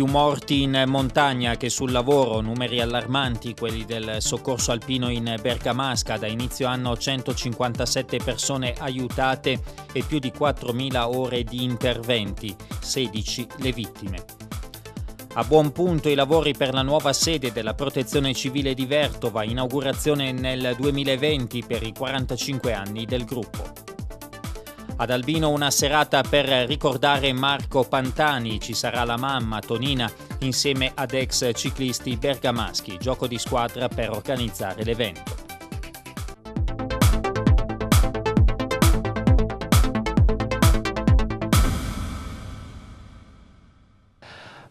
più morti in montagna che sul lavoro, numeri allarmanti quelli del soccorso alpino in Bergamasca, da inizio anno 157 persone aiutate e più di 4.000 ore di interventi, 16 le vittime. A buon punto i lavori per la nuova sede della Protezione Civile di Vertova, inaugurazione nel 2020 per i 45 anni del gruppo. Ad Albino una serata per ricordare Marco Pantani, ci sarà la mamma Tonina insieme ad ex ciclisti bergamaschi, gioco di squadra per organizzare l'evento.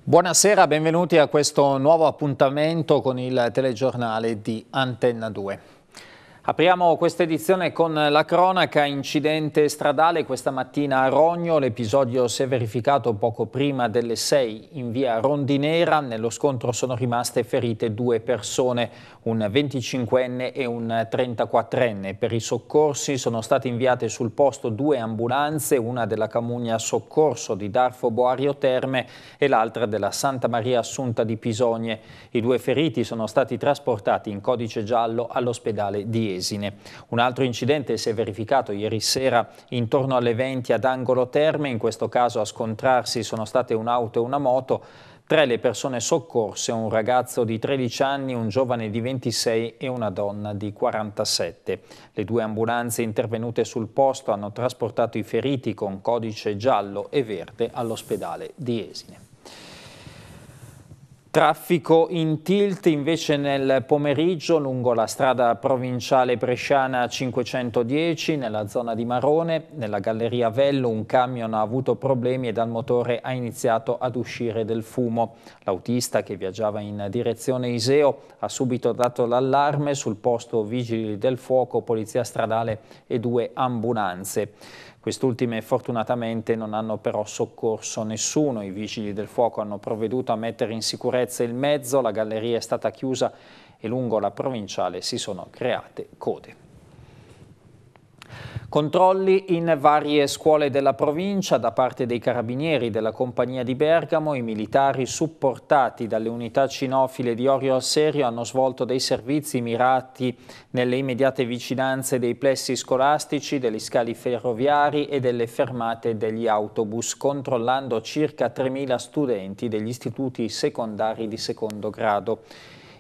Buonasera, benvenuti a questo nuovo appuntamento con il telegiornale di Antenna 2. Apriamo questa edizione con la cronaca incidente stradale questa mattina a Rogno. L'episodio si è verificato poco prima delle 6 in via Rondinera. Nello scontro sono rimaste ferite due persone un 25enne e un 34enne. Per i soccorsi sono state inviate sul posto due ambulanze, una della Camugna Soccorso di Darfo Boario Terme e l'altra della Santa Maria Assunta di Pisogne. I due feriti sono stati trasportati in codice giallo all'ospedale di Esine. Un altro incidente si è verificato ieri sera intorno alle 20 ad Angolo Terme, in questo caso a scontrarsi sono state un'auto e una moto. Tra le persone soccorse un ragazzo di 13 anni, un giovane di 26 e una donna di 47. Le due ambulanze intervenute sul posto hanno trasportato i feriti con codice giallo e verde all'ospedale di Esine. Traffico in tilt invece nel pomeriggio lungo la strada provinciale bresciana 510 nella zona di Marone, nella galleria Vello un camion ha avuto problemi e dal motore ha iniziato ad uscire del fumo. L'autista che viaggiava in direzione Iseo ha subito dato l'allarme sul posto vigili del fuoco, polizia stradale e due ambulanze. Quest'ultime fortunatamente non hanno però soccorso nessuno. I vigili del fuoco hanno provveduto a mettere in sicurezza il mezzo, la galleria è stata chiusa e lungo la provinciale si sono create code. Controlli in varie scuole della provincia da parte dei carabinieri della compagnia di Bergamo, i militari supportati dalle unità cinofile di Orio Asserio hanno svolto dei servizi mirati nelle immediate vicinanze dei plessi scolastici, degli scali ferroviari e delle fermate degli autobus, controllando circa 3.000 studenti degli istituti secondari di secondo grado.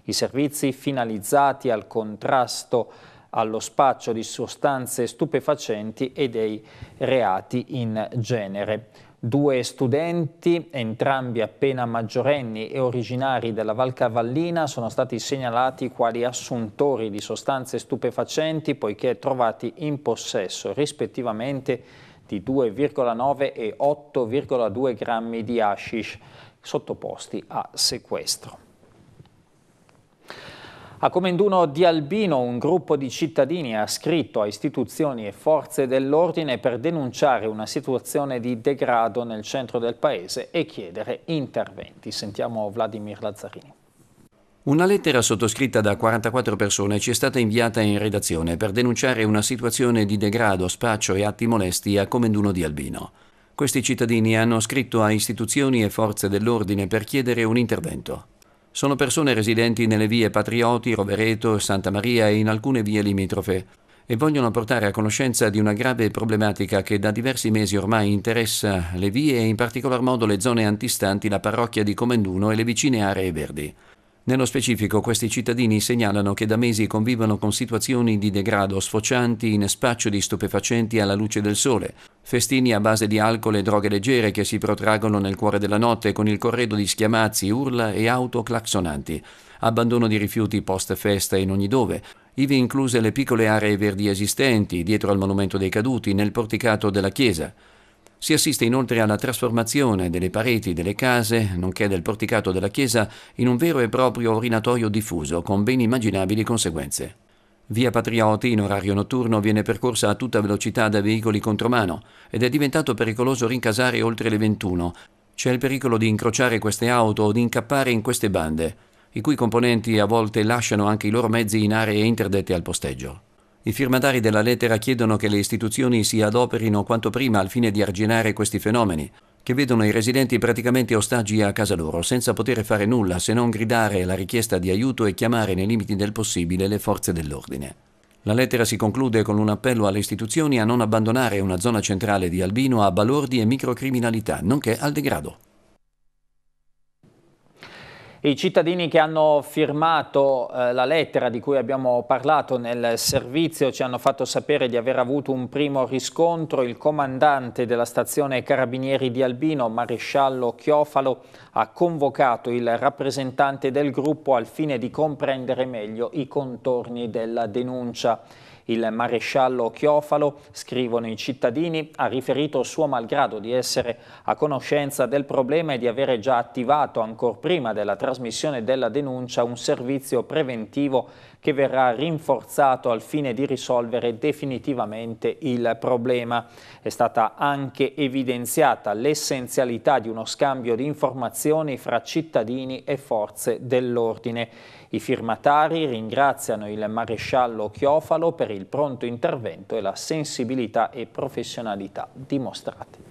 I servizi finalizzati al contrasto allo spaccio di sostanze stupefacenti e dei reati in genere. Due studenti, entrambi appena maggiorenni e originari della Val Cavallina, sono stati segnalati quali assuntori di sostanze stupefacenti poiché trovati in possesso rispettivamente di 2,9 e 8,2 grammi di hashish sottoposti a sequestro. A Comenduno di Albino un gruppo di cittadini ha scritto a istituzioni e forze dell'ordine per denunciare una situazione di degrado nel centro del paese e chiedere interventi. Sentiamo Vladimir Lazzarini. Una lettera sottoscritta da 44 persone ci è stata inviata in redazione per denunciare una situazione di degrado, spaccio e atti molesti a Comenduno di Albino. Questi cittadini hanno scritto a istituzioni e forze dell'ordine per chiedere un intervento sono persone residenti nelle vie Patrioti, Rovereto, Santa Maria e in alcune vie limitrofe e vogliono portare a conoscenza di una grave problematica che da diversi mesi ormai interessa le vie e in particolar modo le zone antistanti la parrocchia di Comenduno e le vicine aree verdi. Nello specifico, questi cittadini segnalano che da mesi convivono con situazioni di degrado sfocianti in spaccio di stupefacenti alla luce del sole, festini a base di alcol e droghe leggere che si protraggono nel cuore della notte con il corredo di schiamazzi, urla e auto claxonanti, abbandono di rifiuti post festa in ogni dove, ivi incluse le piccole aree verdi esistenti dietro al monumento dei caduti nel porticato della chiesa. Si assiste inoltre alla trasformazione delle pareti delle case, nonché del porticato della chiesa, in un vero e proprio orinatorio diffuso, con ben immaginabili conseguenze. Via Patrioti, in orario notturno, viene percorsa a tutta velocità da veicoli contromano ed è diventato pericoloso rincasare oltre le 21. C'è il pericolo di incrociare queste auto o di incappare in queste bande, i cui componenti a volte lasciano anche i loro mezzi in aree interdette al posteggio. I firmatari della lettera chiedono che le istituzioni si adoperino quanto prima al fine di arginare questi fenomeni, che vedono i residenti praticamente ostaggi a casa loro, senza poter fare nulla se non gridare la richiesta di aiuto e chiamare nei limiti del possibile le forze dell'ordine. La lettera si conclude con un appello alle istituzioni a non abbandonare una zona centrale di Albino a balordi e microcriminalità, nonché al degrado. I cittadini che hanno firmato eh, la lettera di cui abbiamo parlato nel servizio ci hanno fatto sapere di aver avuto un primo riscontro. Il comandante della stazione Carabinieri di Albino, Maresciallo Chiofalo, ha convocato il rappresentante del gruppo al fine di comprendere meglio i contorni della denuncia. Il maresciallo Chiofalo, scrivono i cittadini, ha riferito suo malgrado di essere a conoscenza del problema e di avere già attivato, ancor prima della trasmissione della denuncia, un servizio preventivo che verrà rinforzato al fine di risolvere definitivamente il problema. È stata anche evidenziata l'essenzialità di uno scambio di informazioni fra cittadini e forze dell'ordine. I firmatari ringraziano il maresciallo Chiofalo per il pronto intervento e la sensibilità e professionalità dimostrati.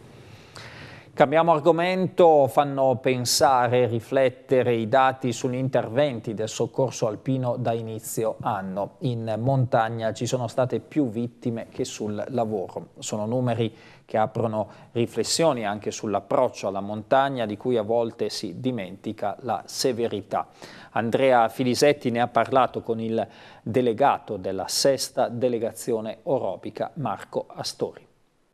Cambiamo argomento, fanno pensare e riflettere i dati sugli interventi del soccorso alpino da inizio anno. In montagna ci sono state più vittime che sul lavoro. Sono numeri che aprono riflessioni anche sull'approccio alla montagna di cui a volte si dimentica la severità. Andrea Filisetti ne ha parlato con il delegato della sesta delegazione orobica Marco Astori.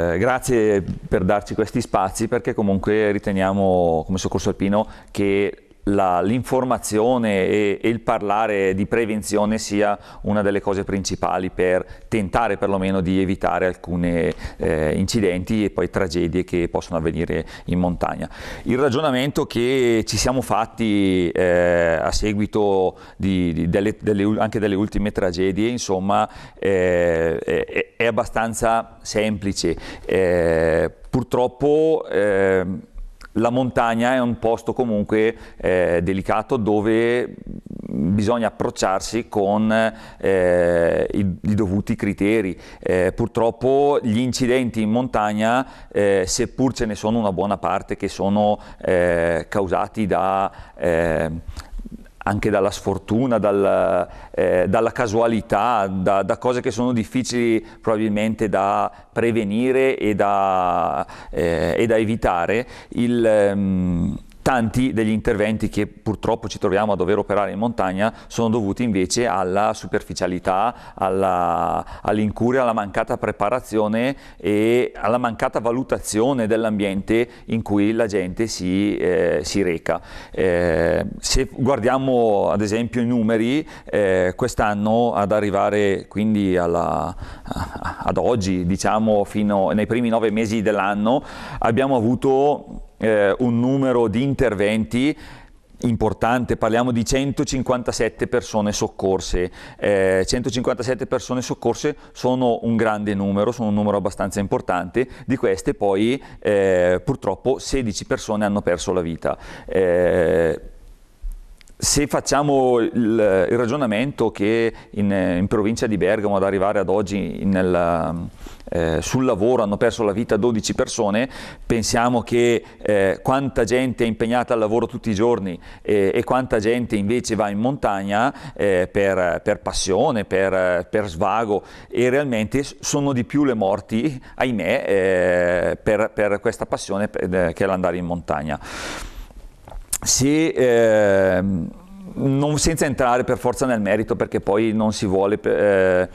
Eh, grazie per darci questi spazi perché comunque riteniamo come Soccorso Alpino che l'informazione e, e, il parlare di prevenzione sia una delle cose principali per tentare perlomeno di evitare alcuni eh, incidenti e poi tragedie che possono avvenire in montagna. Il ragionamento che ci siamo fatti eh, a seguito di, di, delle, delle, anche delle ultime tragedie insomma eh, è, è, abbastanza semplice. Eh, purtroppo ehm, la montagna è un posto comunque eh, delicato dove bisogna approcciarsi con eh, i, i, dovuti criteri. Eh, purtroppo gli incidenti in montagna, eh, seppur ce ne sono una buona parte che sono eh, causati da eh, anche dalla sfortuna, dal, eh, dalla casualità, da, da, cose che sono difficili probabilmente da prevenire e da, eh, e da evitare, il, um, Tanti degli interventi che purtroppo ci troviamo a dover operare in montagna sono dovuti invece alla superficialità, all'incuria, all alla mancata preparazione e alla mancata valutazione dell'ambiente in cui la gente si, eh, si reca. Eh, se guardiamo ad esempio i numeri, eh, quest'anno ad arrivare quindi alla, ad oggi, diciamo fino nei primi nove mesi dell'anno, abbiamo avuto eh, un numero di interventi importante, parliamo di 157 persone soccorse. Eh, 157 persone soccorse sono un grande numero, sono un numero abbastanza importante, di queste poi eh, purtroppo 16 persone hanno perso la vita. Eh, se facciamo il, il, ragionamento che in, in, provincia di Bergamo ad arrivare ad oggi nella eh, sul lavoro hanno perso la vita 12 persone, pensiamo che eh, quanta gente è impegnata al lavoro tutti i giorni eh, e quanta gente invece va in montagna eh, per, per, passione, per, per, svago e realmente sono di più le morti, ahimè, eh, per, per, questa passione che è l'andare in montagna. Se, ehm, non, senza entrare per forza nel merito perché poi non si vuole eh,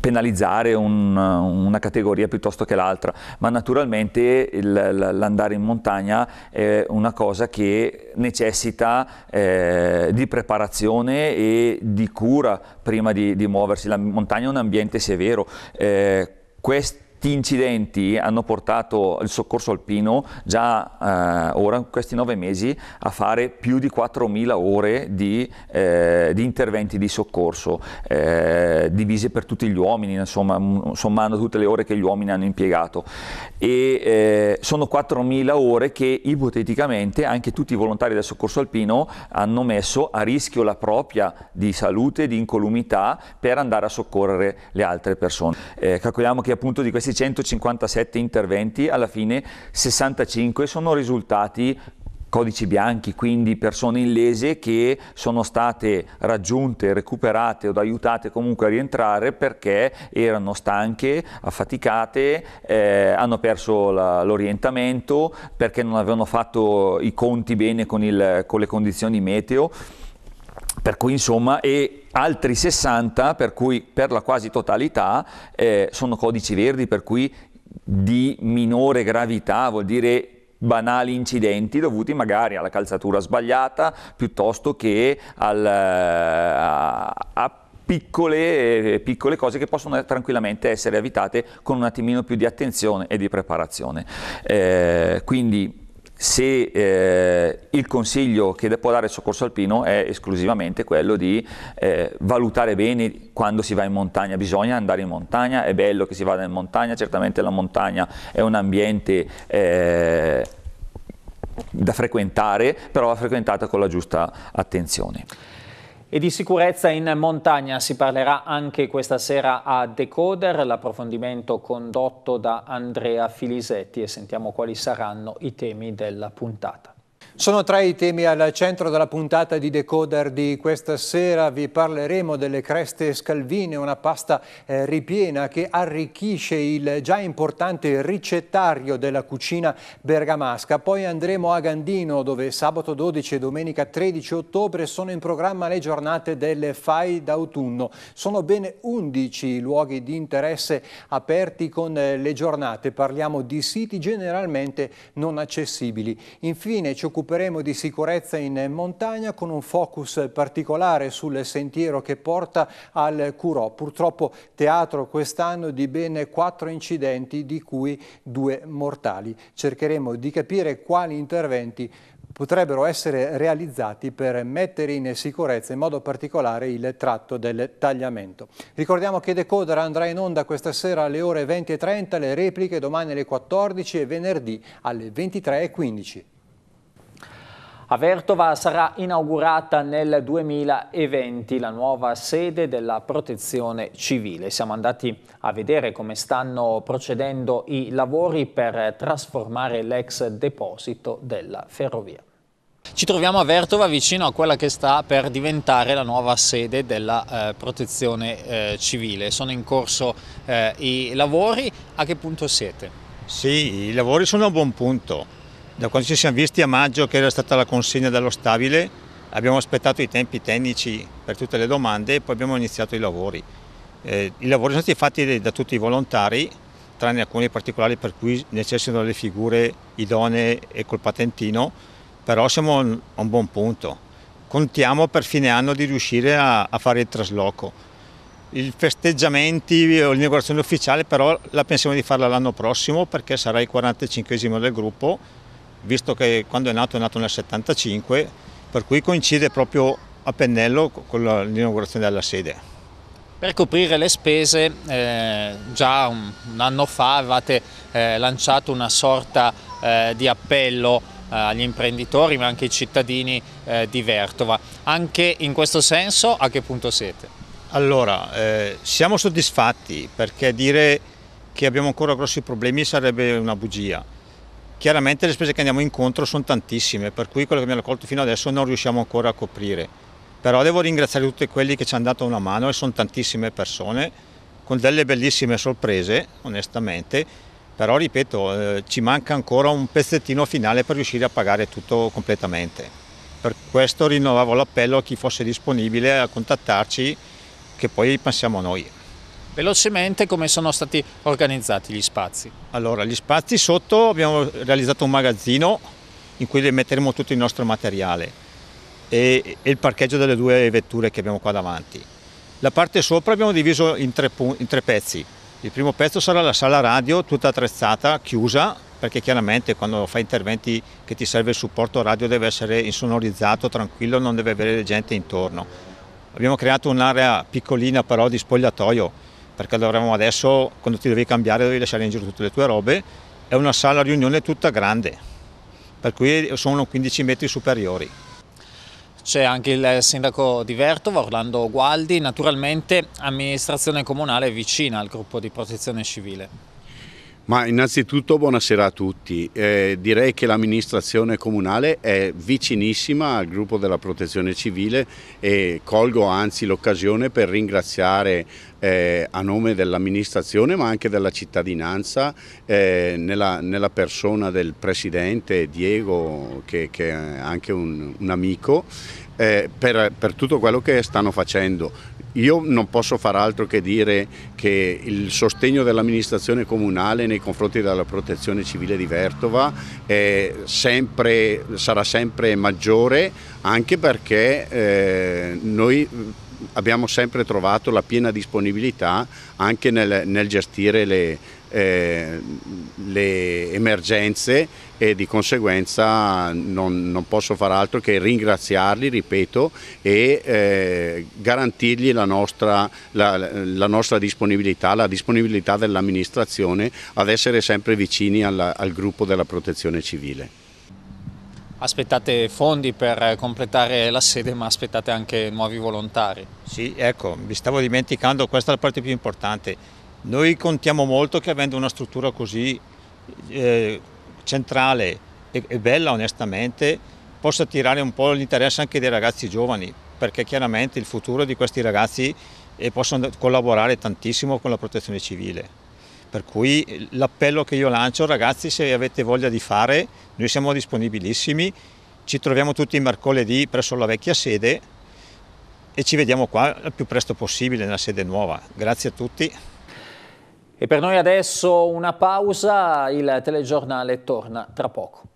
penalizzare un, una categoria piuttosto che l'altra, ma naturalmente l'andare in montagna è una cosa che necessita eh, di preparazione e di cura prima di, di, muoversi. La montagna è un ambiente severo. Eh, quest- questi incidenti hanno portato il soccorso alpino già eh, ora, in questi nove mesi, a fare più di 4.000 ore di, eh, di interventi di soccorso, eh, divise per tutti gli uomini, insomma, mm, sommando tutte le ore che gli uomini hanno impiegato. E eh, sono 4.000 ore che ipoteticamente anche tutti i volontari del soccorso alpino hanno messo a rischio la propria di salute, di incolumità, per andare a soccorrere le altre persone. Eh, calcoliamo che appunto di questi 157 interventi, alla fine 65 sono risultati codici bianchi, quindi persone illese che sono state raggiunte, recuperate o aiutate comunque a rientrare perché erano stanche, affaticate, eh, hanno perso l'orientamento, perché non avevano fatto i conti bene con, il, con le condizioni meteo, per cui insomma e altri 60 per cui per la quasi totalità eh, sono codici verdi per cui di minore gravità vuol dire banali incidenti dovuti magari alla calzatura sbagliata piuttosto che al, eh, a, a piccole, eh, piccole, cose che possono tranquillamente essere evitate con un attimino più di attenzione e di preparazione. Eh, quindi se eh, il consiglio che può dare il soccorso alpino è esclusivamente quello di eh, valutare bene quando si va in montagna, bisogna andare in montagna, è bello che si vada in montagna, certamente la montagna è un ambiente eh, da frequentare, però va frequentata con la giusta attenzione. E di sicurezza in montagna si parlerà anche questa sera a Decoder, l'approfondimento condotto da Andrea Filisetti e sentiamo quali saranno i temi della puntata. Sono tra i temi al centro della puntata di Decoder di questa sera. Vi parleremo delle creste scalvine, una pasta eh, ripiena che arricchisce il già importante ricettario della cucina bergamasca. Poi andremo a Gandino dove sabato 12 e domenica 13 ottobre sono in programma le giornate delle FAI d'autunno. Sono ben 11 luoghi di interesse aperti con eh, le giornate. Parliamo di siti generalmente non accessibili. Infine ci occupiamo occuperemo di sicurezza in montagna con un focus particolare sul sentiero che porta al Curò. Purtroppo teatro quest'anno di ben quattro incidenti di cui due mortali. Cercheremo di capire quali interventi potrebbero essere realizzati per mettere in sicurezza in modo particolare il tratto del tagliamento. Ricordiamo che Decoder andrà in onda questa sera alle ore 20.30, le repliche domani alle 14 e venerdì alle 23.15. A Vertova sarà inaugurata nel 2020 la nuova sede della protezione civile. Siamo andati a vedere come stanno procedendo i lavori per trasformare l'ex deposito della ferrovia. Ci troviamo a Vertova vicino a quella che sta per diventare la nuova sede della eh, protezione eh, civile. Sono in corso eh, i lavori, a che punto siete? Sì, i lavori sono a buon punto. Da quando ci siamo visti a maggio, che era stata la consegna dello stabile, abbiamo aspettato i tempi tecnici per tutte le domande e poi abbiamo iniziato i lavori. Eh, I lavori sono stati fatti da tutti i volontari, tranne alcuni particolari per cui necessitano le figure idonee e col patentino, però siamo a un buon punto. Contiamo per fine anno di riuscire a, a fare il trasloco. I festeggiamenti o l'inaugurazione ufficiale però la pensiamo di farla l'anno prossimo perché sarà il 45 del gruppo visto che quando è nato è nato nel 75, per cui coincide proprio a pennello con l'inaugurazione della sede. Per coprire le spese eh, già un, un, anno fa avevate eh, lanciato una sorta eh, di appello eh, agli imprenditori ma anche ai cittadini eh, di Vertova. Anche in questo senso a che punto siete? Allora, eh, siamo soddisfatti perché dire che abbiamo ancora grossi problemi sarebbe una bugia. Chiaramente le spese che andiamo incontro sono tantissime, per cui quello che abbiamo raccolto fino adesso non riusciamo ancora a coprire. Però devo ringraziare tutti quelli che ci hanno dato una mano e sono tantissime persone, con delle bellissime sorprese, onestamente, però ripeto, eh, ci manca ancora un pezzettino finale per riuscire a pagare tutto completamente. Per questo rinnovavo l'appello a chi fosse disponibile a contattarci, che poi passiamo noi velocemente come sono stati organizzati gli spazi? Allora, gli spazi sotto abbiamo realizzato un magazzino in cui metteremo tutto il nostro materiale e, e il parcheggio delle due vetture che abbiamo qua davanti. La parte sopra abbiamo diviso in tre, in tre pezzi. Il primo pezzo sarà la sala radio tutta attrezzata, chiusa, perché chiaramente quando fai interventi che ti serve il supporto radio deve essere insonorizzato, tranquillo, non deve avere gente intorno. Abbiamo creato un'area piccolina però di spogliatoio perché dovremmo adesso, quando ti devi cambiare, devi lasciare in giro tutte le tue robe, è una sala riunione tutta grande, per cui sono 15 metri superiori. C'è anche il sindaco di Vertova, Orlando Gualdi, naturalmente amministrazione comunale vicina al gruppo di protezione civile. Ma innanzitutto buonasera a tutti. Eh, direi che l'amministrazione comunale è vicinissima al gruppo della protezione civile e colgo anzi l'occasione per ringraziare eh, a nome dell'amministrazione ma anche della cittadinanza eh, nella, nella, persona del presidente Diego che, che è anche un, un amico eh, per, per tutto quello che stanno facendo io non posso far altro che dire che il sostegno dell'amministrazione comunale nei confronti della protezione civile di Vertova sempre, sarà sempre maggiore anche perché eh, noi abbiamo sempre trovato la piena disponibilità anche nel, nel gestire le, eh, le emergenze e di conseguenza non, non, posso far altro che ringraziarli, ripeto, e eh, garantirgli la nostra, la, la nostra, disponibilità, la disponibilità dell'amministrazione ad essere sempre vicini alla, al gruppo della protezione civile. Aspettate fondi per completare la sede ma aspettate anche nuovi volontari. Sì, ecco, mi stavo dimenticando, questa è la parte più importante noi contiamo molto che avendo una struttura così eh, centrale e, e bella onestamente possa attirare un po' l'interesse anche dei ragazzi giovani perché chiaramente il futuro di questi ragazzi è eh, possono collaborare tantissimo con la protezione civile. Per cui l'appello che io lancio, ragazzi, se avete voglia di fare, noi siamo disponibilissimi, ci troviamo tutti mercoledì presso la vecchia sede e ci vediamo qua il più presto possibile nella sede nuova. Grazie a tutti. E per noi adesso una pausa, il telegiornale torna tra poco.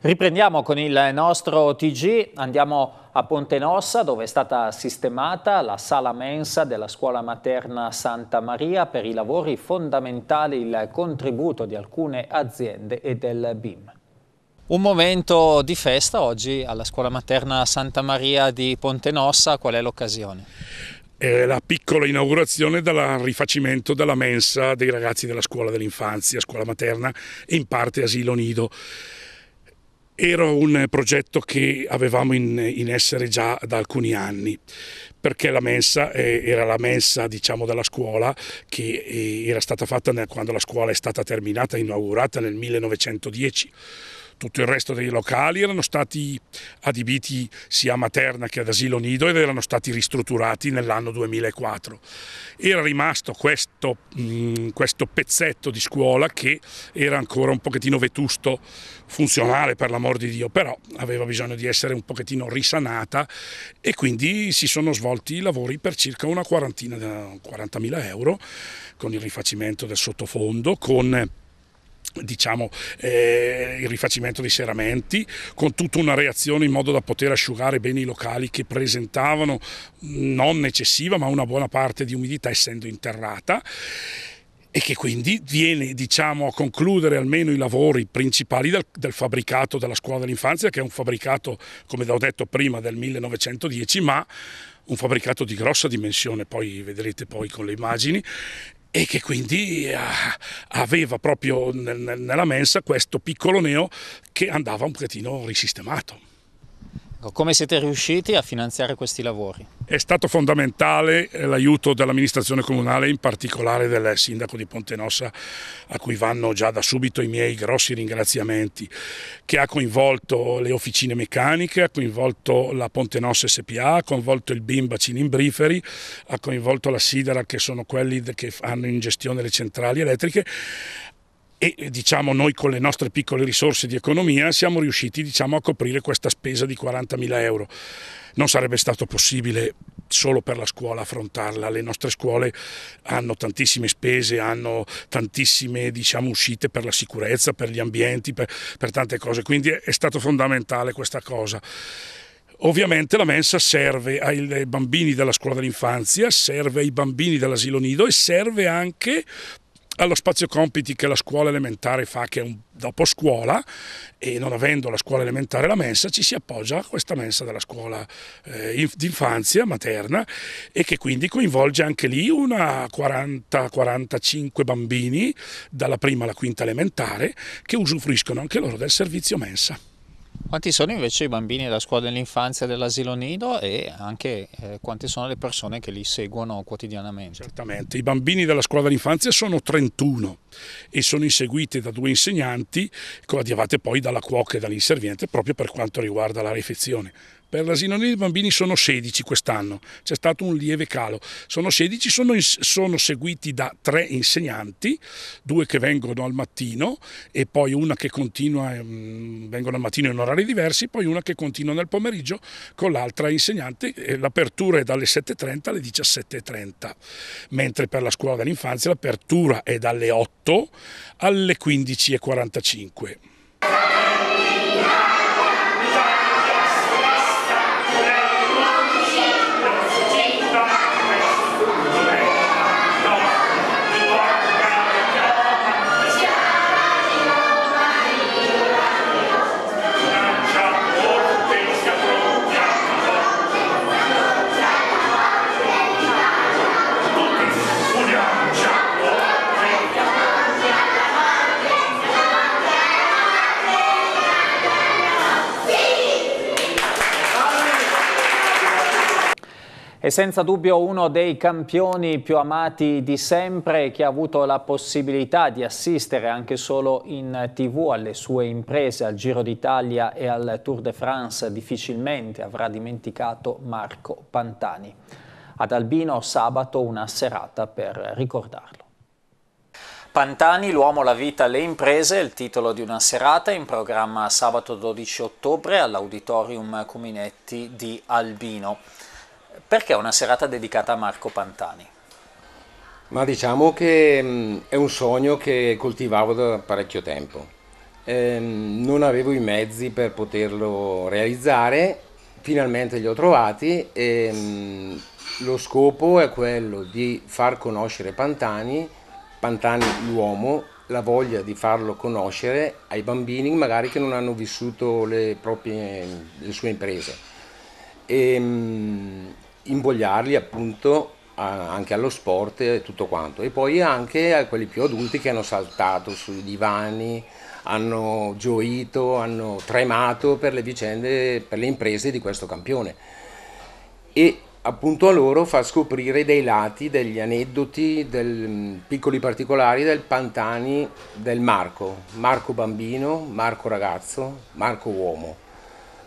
Riprendiamo con il nostro TG, andiamo a Ponte Nossa dove è stata sistemata la sala mensa della scuola materna Santa Maria per i lavori fondamentali il contributo di alcune aziende e del BIM. Un momento di festa oggi alla scuola materna Santa Maria di Ponte Nossa, qual è l'occasione? È la piccola inaugurazione del rifacimento della mensa dei ragazzi della scuola dell'infanzia, scuola materna e in parte asilo nido. Era un progetto che avevamo in, in essere già da alcuni anni perché la mensa eh, era la mensa diciamo, della scuola che eh, era stata fatta nel, quando la scuola è stata terminata, inaugurata nel 1910 tutto il resto dei locali erano stati adibiti sia a Materna che ad Asilo Nido ed erano stati ristrutturati nell'anno 2004. Era rimasto questo, mh, mm, questo pezzetto di scuola che era ancora un pochettino vetusto, funzionale per l'amor di Dio, però aveva bisogno di essere un pochettino risanata e quindi si sono svolti i lavori per circa una quarantina, 40.000 euro con il rifacimento del sottofondo, con diciamo, eh, il rifacimento dei serramenti, con tutta una reazione in modo da poter asciugare bene i locali che presentavano non eccessiva ma una buona parte di umidità essendo interrata e che quindi viene diciamo, a concludere almeno i lavori principali del, del fabbricato della scuola dell'infanzia, che è un fabbricato, come ho detto prima, del 1910, ma un fabbricato di grossa dimensione, poi vedrete poi con le immagini, e che quindi ah, aveva proprio nella mensa questo piccolo neo che andava un pochettino risistemato. Ecco, come siete riusciti a finanziare questi lavori? È stato fondamentale eh, l'aiuto dell'amministrazione comunale, in particolare del sindaco di Ponte Nossa, a cui vanno già da subito i miei grossi ringraziamenti, che ha coinvolto le officine meccaniche, ha coinvolto la Ponte Nossa SPA, ha coinvolto il BIM Bacini Imbriferi, ha coinvolto la Sidera, che sono quelli che hanno in gestione le centrali elettriche, e diciamo noi con le nostre piccole risorse di economia siamo riusciti diciamo, a coprire questa spesa di 40.000 euro. Non sarebbe stato possibile solo per la scuola affrontarla, le nostre scuole hanno tantissime spese, hanno tantissime diciamo, uscite per la sicurezza, per gli ambienti, per, per tante cose, quindi è stato fondamentale questa cosa. Ovviamente la mensa serve ai bambini della scuola dell'infanzia, serve ai bambini dell'asilo nido e serve anche allo spazio compiti che la scuola elementare fa, che è un dopo scuola e non avendo la scuola elementare la mensa ci si appoggia a questa mensa della scuola eh, d'infanzia materna e che quindi coinvolge anche lì una 40-45 bambini dalla prima alla quinta elementare che usufruiscono anche loro del servizio mensa. Quanti sono invece i bambini della scuola dell'infanzia dell'asilo nido e anche eh, quante sono le persone che li seguono quotidianamente? Certamente, i bambini della scuola dell'infanzia sono 31 e sono inseguiti da due insegnanti coadiuvate poi dalla cuoca e dall'inserviente proprio per quanto riguarda la refezione. Per l'asilo nido i bambini sono 16 quest'anno, c'è stato un lieve calo. Sono 16, sono, in, sono, seguiti da tre insegnanti, due che vengono al mattino e poi una che continua, mh, mm, vengono al mattino in orari diversi, poi una che continua nel pomeriggio con l'altra insegnante. L'apertura è dalle 7.30 alle 17.30, mentre per la scuola dell'infanzia l'apertura è dalle 8 alle 15.45. È senza dubbio uno dei campioni più amati di sempre che ha avuto la possibilità di assistere anche solo in tv alle sue imprese, al Giro d'Italia e al Tour de France, difficilmente avrà dimenticato Marco Pantani. Ad Albino sabato una serata per ricordarlo. Pantani, l'uomo, la vita, le imprese, il titolo di una serata in programma sabato 12 ottobre all'Auditorium Cominetti di Albino. Perché una serata dedicata a Marco Pantani? Ma diciamo che mm, è un sogno che coltivavo da parecchio tempo. Ehm, non avevo i mezzi per poterlo realizzare, finalmente li ho trovati e mm, lo scopo è quello di far conoscere Pantani, Pantani l'uomo, la voglia di farlo conoscere ai bambini magari che non hanno vissuto le, proprie, le sue imprese. E, ehm, invogliarli appunto a, anche allo sport e tutto quanto e poi anche a quelli più adulti che hanno saltato sui divani hanno gioito, hanno tremato per le vicende, per le imprese di questo campione e appunto a loro fa scoprire dei lati, degli aneddoti, dei piccoli particolari del Pantani del Marco, Marco bambino, Marco ragazzo, Marco uomo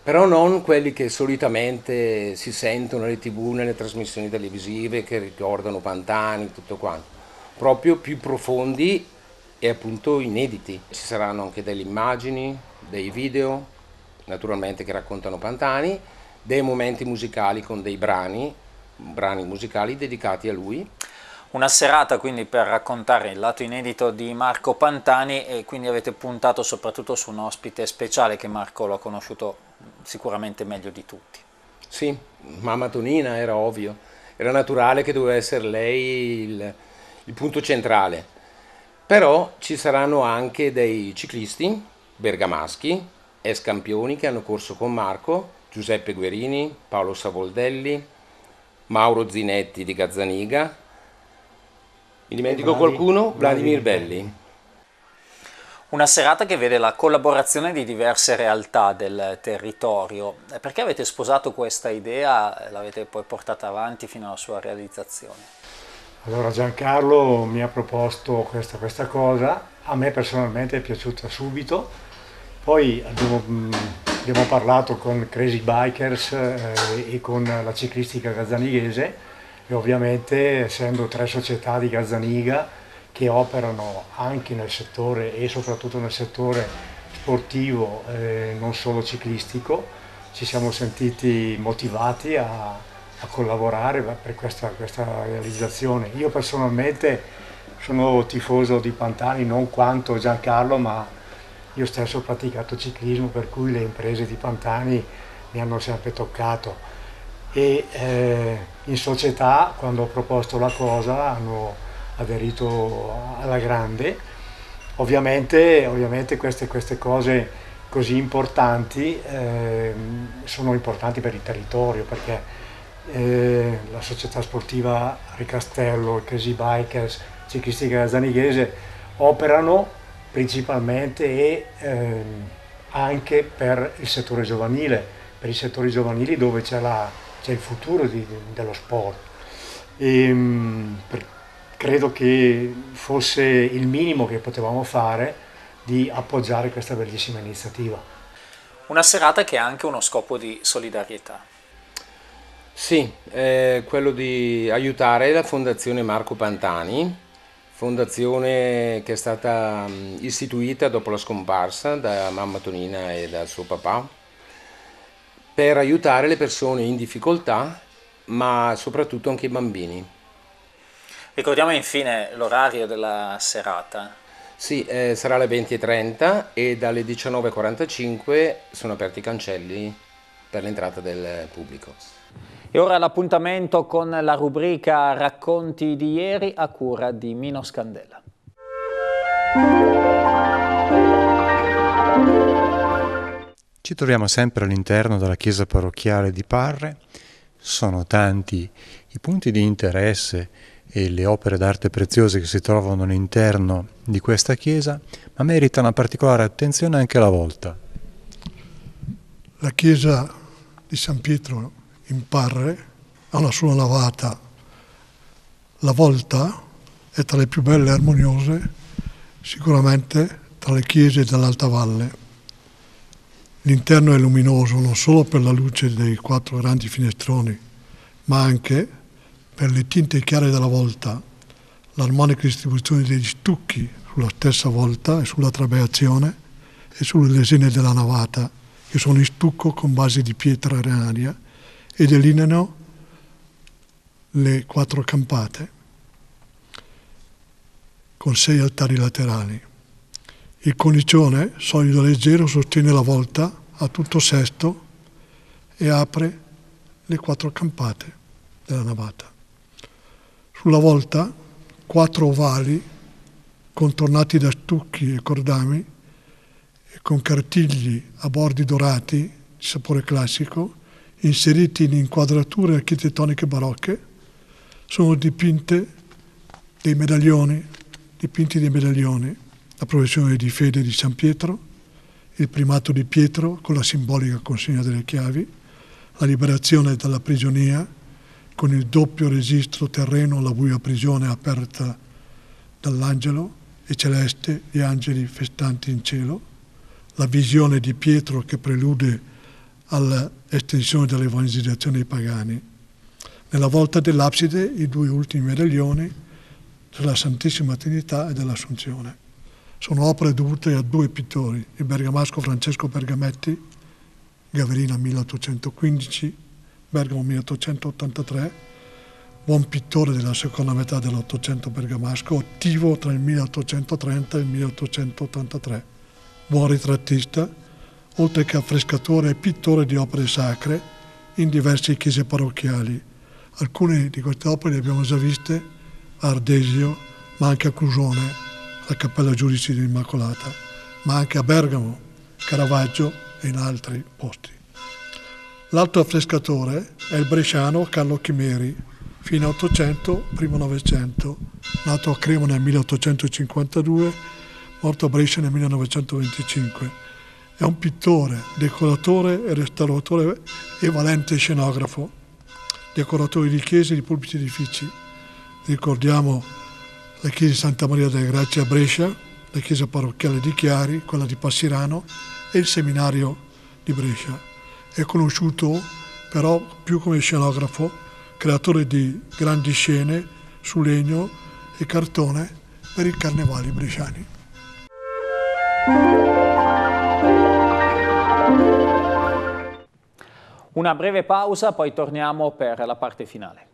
però non quelli che solitamente si sentono nelle tv, nelle trasmissioni televisive che ricordano Pantani, tutto quanto, proprio più profondi e appunto inediti. Ci saranno anche delle immagini, dei video, naturalmente che raccontano Pantani, dei momenti musicali con dei brani, brani musicali dedicati a lui. Una serata quindi per raccontare il lato inedito di Marco Pantani e quindi avete puntato soprattutto su un ospite speciale che Marco lo ha conosciuto sicuramente meglio di tutti. Sì, mamma Tonina era ovvio, era naturale che doveva essere lei il, il punto centrale, però ci saranno anche dei ciclisti bergamaschi, ex campioni che hanno corso con Marco, Giuseppe Guerini, Paolo Savoldelli, Mauro Zinetti di Gazzaniga, mi dimentico Vladi, qualcuno? Vladimir Belli. Una serata che vede la collaborazione di diverse realtà del territorio. Eh, perché avete sposato questa idea e l'avete poi portata avanti fino alla sua realizzazione? Allora Giancarlo mi ha proposto questa, questa cosa, a me personalmente è piaciuta subito, poi abbiamo, mm, abbiamo parlato con Crazy Bikers eh, e con la ciclistica gazzanighese e ovviamente essendo tre società di Gazzaniga che operano anche nel settore e soprattutto nel settore sportivo, eh, non solo ciclistico. Ci siamo sentiti motivati a, a collaborare per questa, questa realizzazione. Io personalmente sono tifoso di Pantani, non quanto Giancarlo, ma io stesso ho praticato ciclismo, per cui le imprese di Pantani mi hanno sempre toccato. E eh, in società, quando ho proposto la cosa, hanno aderito alla grande. Ovviamente, ovviamente queste, queste, cose così importanti eh, sono importanti per il territorio perché eh, la società sportiva Ricastello, il Crazy Bikers, Ciclistica Zanighese operano principalmente e eh, anche per il settore giovanile, per i settori giovanili dove c'è, la, c'è il futuro di, dello sport. E, ehm, per, credo che fosse il minimo che potevamo fare di appoggiare questa bellissima iniziativa. Una serata che ha anche uno scopo di solidarietà. Sì, eh, quello di aiutare la Fondazione Marco Pantani, fondazione che è stata istituita dopo la scomparsa da mamma Tonina e dal suo papà, per aiutare le persone in difficoltà, ma soprattutto anche i bambini. Ricordiamo infine l'orario della serata. Sì, eh, sarà alle 20.30 e dalle 19.45 sono aperti i cancelli per l'entrata del pubblico. E ora l'appuntamento con la rubrica Racconti di ieri a cura di Mino Scandella. Ci troviamo sempre all'interno della chiesa parrocchiale di Parre. Sono tanti i punti di interesse e le opere d'arte preziose che si trovano all'interno di questa chiesa, ma merita una particolare attenzione anche la volta. La chiesa di San Pietro in Parre ha una sua navata. La volta è tra le più belle e armoniose, sicuramente tra le chiese dell'Alta Valle. L'interno è luminoso non solo per la luce dei quattro grandi finestroni, ma anche per le tinte chiare della volta, l'armonica distribuzione degli stucchi sulla stessa volta e sulla trabeazione e sulle lesene della navata, che sono in stucco con base di pietra arenaria e delineano le quattro campate con sei altari laterali. Il cornicione, solido e leggero, sostiene la volta a tutto sesto e apre le quattro campate della navata. Sulla volta quattro ovali contornati da stucchi e cordami e con cartigli a bordi dorati di sapore classico inseriti in inquadrature architettoniche barocche sono dipinte dei medaglioni, dipinti dei medaglioni, la professione di fede di San Pietro, il primato di Pietro con la simbolica consegna delle chiavi, la liberazione dalla prigionia con il doppio registro terreno alla buia prigione aperta dall'angelo e celeste gli angeli festanti in cielo, la visione di Pietro che prelude all'estensione dell'evangelizzazione ai pagani. Nella volta dell'abside i due ultimi medaglioni della Santissima Trinità e dell'Assunzione. Sono opere dovute a due pittori, il bergamasco Francesco Bergametti, Gaverina 1815, Bergamo 1883, buon pittore della seconda metà dell'Ottocento bergamasco, attivo tra il 1830 e il 1883, buon ritrattista, oltre che affrescatore e pittore di opere sacre in diverse chiese parrocchiali. Alcune di queste opere le abbiamo già viste a Ardesio, ma anche a Cusone, alla Cappella Giudici dell'Immacolata, ma anche a Bergamo, Caravaggio e in altri posti. L'altro affrescatore è il bresciano Carlo Chimeri, fine 800, primo 900, nato a Cremo nel 1852, morto a Brescia nel 1925. È un pittore, decoratore e restauratore e valente scenografo, decoratore di chiese e di pubblici edifici. Ricordiamo la chiesa di Santa Maria delle Grazie a Brescia, la chiesa parrocchiale di Chiari, quella di Passirano e il seminario di Brescia. È conosciuto però più come scenografo, creatore di grandi scene su legno e cartone per i carnevali bresciani. Una breve pausa, poi torniamo per la parte finale.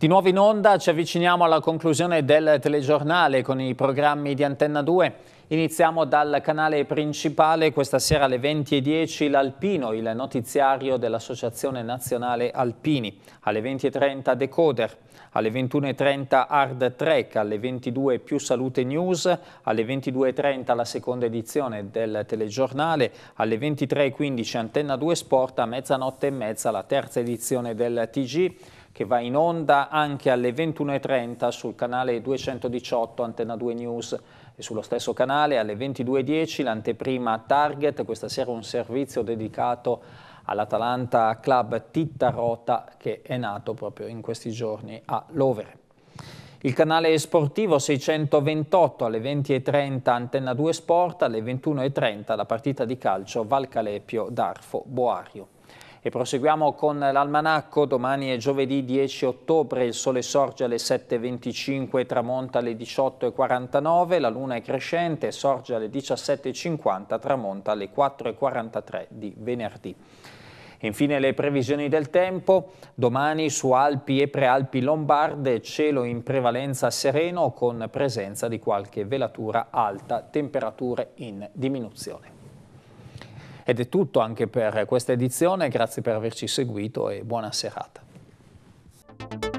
Di nuovo in onda ci avviciniamo alla conclusione del telegiornale con i programmi di Antenna 2. Iniziamo dal canale principale, questa sera alle 20.10 l'Alpino, il notiziario dell'Associazione Nazionale Alpini, alle 20.30 Decoder, alle 21.30 Hard Trek, alle 22 più Salute News, alle 22.30 la seconda edizione del telegiornale, alle 23.15 Antenna 2 Sport, a mezzanotte e mezza la terza edizione del TG che va in onda anche alle 21.30 sul canale 218 Antenna 2 News e sullo stesso canale alle 22.10 l'anteprima Target, questa sera un servizio dedicato all'Atalanta Club Titta Rota che è nato proprio in questi giorni a Lovere. Il canale sportivo 628 alle 20.30 Antenna 2 Sport, alle 21.30 la partita di calcio Valcalepio-Darfo-Boario. E proseguiamo con l'almanacco, domani è giovedì 10 ottobre, il sole sorge alle 7.25 tramonta alle 18.49, la luna è crescente, sorge alle 17.50, tramonta alle 4.43 di venerdì. Infine le previsioni del tempo, domani su Alpi e Prealpi Lombarde cielo in prevalenza sereno con presenza di qualche velatura alta, temperature in diminuzione. Ed è tutto anche per questa edizione, grazie per averci seguito e buona serata.